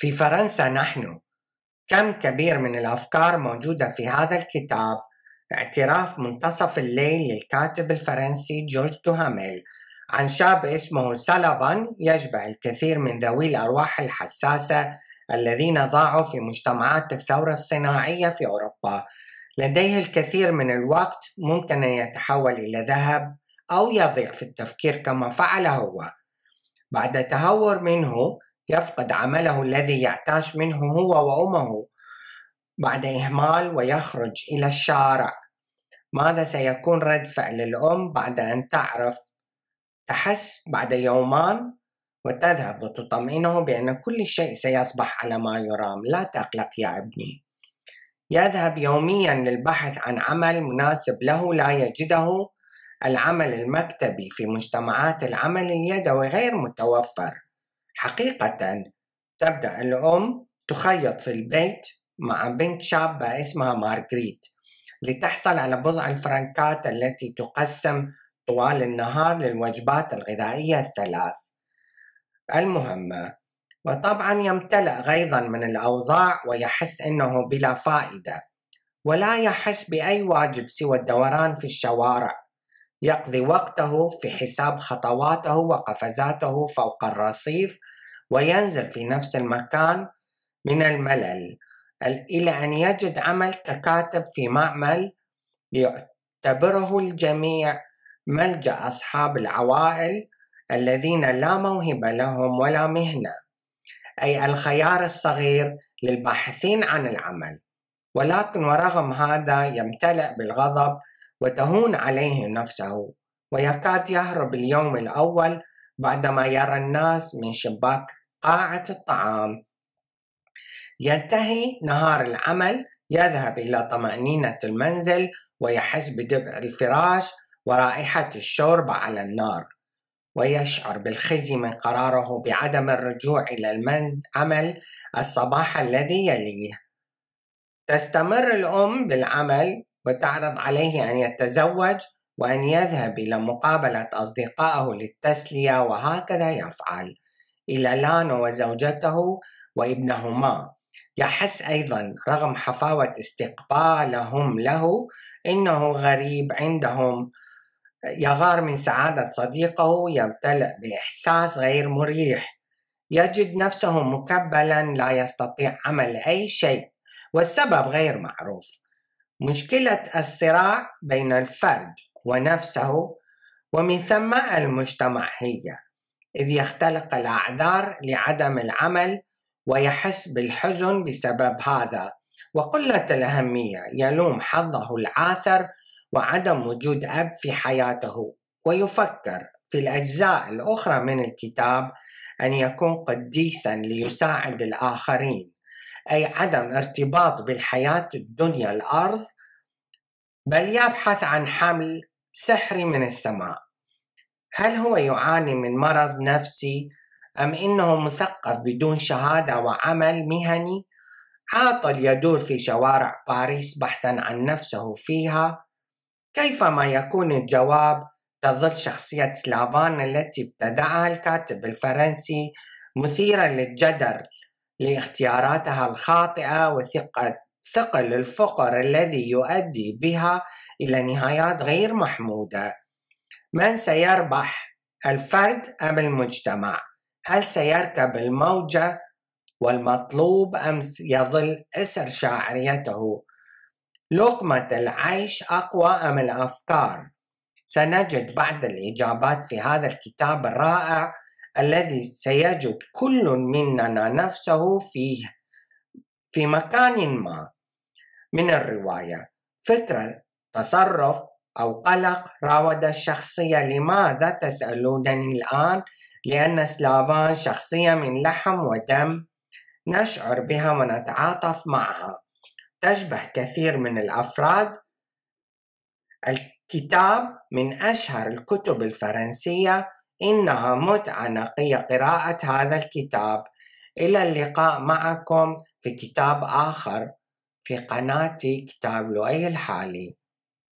في فرنسا نحن كم كبير من الأفكار موجودة في هذا الكتاب اعتراف منتصف الليل للكاتب الفرنسي جورج دوهاميل عن شاب اسمه سالافان يشبه الكثير من ذوي الأرواح الحساسة الذين ضاعوا في مجتمعات الثورة الصناعية في أوروبا لديه الكثير من الوقت ممكن أن يتحول إلى ذهب أو يضيع في التفكير كما فعل هو بعد تهور منه يفقد عمله الذي يعتاش منه هو وأمه بعد إهمال ويخرج إلى الشارع ماذا سيكون رد فعل الأم بعد أن تعرف تحس بعد يومان وتذهب وتطمئنه بأن كل شيء سيصبح على ما يرام لا تقلق يا ابني يذهب يوميا للبحث عن عمل مناسب له لا يجده العمل المكتبي في مجتمعات العمل اليدوي غير متوفر حقيقة تبدأ الأم تخيط في البيت مع بنت شابة اسمها مارغريت لتحصل على بضع الفرنكات التي تقسم طوال النهار للوجبات الغذائية الثلاث المهمة وطبعا يمتلئ غيظا من الأوضاع ويحس أنه بلا فائدة ولا يحس بأي واجب سوى الدوران في الشوارع يقضي وقته في حساب خطواته وقفزاته فوق الرصيف وينزل في نفس المكان من الملل إلى أن يجد عمل ككاتب في معمل يعتبره الجميع ملجأ أصحاب العوائل الذين لا موهبة لهم ولا مهنة أي الخيار الصغير للباحثين عن العمل ولكن ورغم هذا يمتلئ بالغضب وتهون عليه نفسه ويكاد يهرب اليوم الأول بعدما يرى الناس من شباك قاعة الطعام ينتهي نهار العمل يذهب إلى طمأنينة المنزل ويحس بدبع الفراش ورائحة الشوربة على النار ويشعر بالخزي من قراره بعدم الرجوع إلى العمل الصباح الذي يليه تستمر الأم بالعمل وتعرض عليه أن يتزوج وأن يذهب إلى مقابلة أصدقائه للتسلية وهكذا يفعل إلى لان وزوجته وابنهما يحس أيضا رغم حفاوة استقبالهم له إنه غريب عندهم يغار من سعادة صديقه يمتلئ بإحساس غير مريح يجد نفسه مكبلا لا يستطيع عمل أي شيء والسبب غير معروف مشكلة الصراع بين الفرد ونفسه ومن ثم المجتمع هي إذ يختلق الأعذار لعدم العمل ويحس بالحزن بسبب هذا وقلة الأهمية يلوم حظه العاثر وعدم وجود أب في حياته ويفكر في الأجزاء الأخرى من الكتاب أن يكون قديسا ليساعد الآخرين أي عدم ارتباط بالحياة الدنيا الأرض بل يبحث عن حمل سحري من السماء هل هو يعاني من مرض نفسي أم إنه مثقف بدون شهادة وعمل مهني؟ عاطل يدور في شوارع باريس بحثا عن نفسه فيها كيفما يكون الجواب تظل شخصية سلافان التي ابتدعها الكاتب الفرنسي مثيرا للجدل لاختياراتها الخاطئة وثقة ثقل الفقر الذي يؤدي بها إلى نهايات غير محمودة من سيربح الفرد أم المجتمع؟ هل سيركب الموجة والمطلوب أم يظل أسر شاعريته؟ لقمة العيش أقوى أم الأفكار؟ سنجد بعض الإجابات في هذا الكتاب الرائع الذي سيجد كل مننا نفسه فيه في مكان ما من الرواية فكرة تصرف أو قلق راود الشخصية لماذا تسألونني الآن؟ لأن سلافان شخصية من لحم ودم نشعر بها ونتعاطف معها تشبه كثير من الأفراد الكتاب من أشهر الكتب الفرنسية إنها متعة نقية قراءة هذا الكتاب إلى اللقاء معكم في كتاب آخر في قناتي كتاب لؤي الحالي